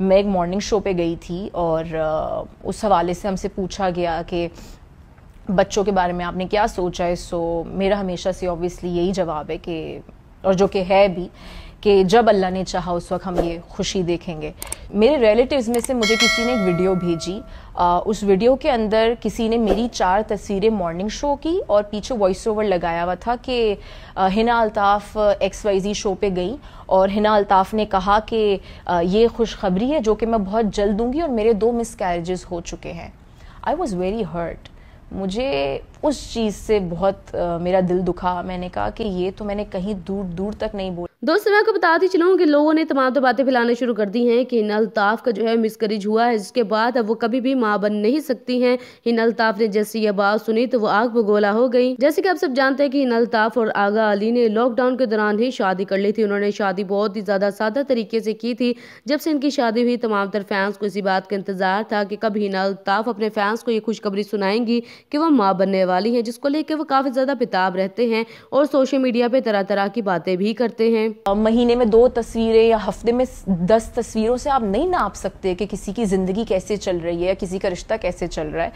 मैं एक morning show पे गई थी और उस हवाले से हमसे पूछा गया कि बच्चों के बारे में आपने क्या सोचा है सो मेरा हमेशा से ऑब्वियसली यही जवाब है कि और जो कि है भी कि जब अल्लाह ने चाहा उस वक्त हम ये खुशी देखेंगे मेरे रिलेटिव्स में से मुझे किसी ने एक वीडियो भेजी आ, उस वीडियो के अंदर किसी ने मेरी चार तस्वीरें मॉर्निंग शो की और पीछे वॉइस ओवर लगाया हुआ था कि Hina Altaf X Y G show पे गई और हिना अल्ताफ़ ने कहा कि ये खुशखबरी है जो कि मैं बहुत जल्द दूंगी और मेरे दो मिस कैरेजेस हो चुके हैं आई वॉज़ वेरी हर्ट मुझे उस चीज़ से बहुत आ, मेरा दिल दुखा मैंने कहा कि ये तो मैंने कहीं दूर दूर तक नहीं बोला दोस्तों मैं आपको बताती चलूँ कि लोगों ने तमाम तो बातें फैलाना शुरू कर दी हैं कि हिना अल्ताफ़ का जो है मिसकरेज हुआ है जिसके बाद अब वो कभी भी माँ बन नहीं सकती हैं हिना अल्ताफ़ ने जैसी यह बात सुनी तो वो आग गोला हो गई जैसे कि आप सब जानते हैं कि हिना अल्ताफ़ और आगा अली ने लॉकडाउन के दौरान ही शादी कर ली थी उन्होंने शादी बहुत ही ज़्यादा सादा तरीके से की थी जब से इनकी शादी हुई तमाम तर फैंस को इसी बात का इंतज़ार था कि कब हिना अल्ताफ़ अपने फैंस को ये खुशखबरी सुनाएंगी कि वह माँ बनने वाली हैं जिसको लेकर वो काफ़ी ज़्यादा पिताब रहते हैं और सोशल मीडिया पर तरह तरह की बातें भी करते हैं महीने में दो तस्वीरें या हफ्ते में दस तस्वीरों से आप नहीं नाप सकते कि किसी की ज़िंदगी कैसे चल रही है किसी का रिश्ता कैसे चल रहा है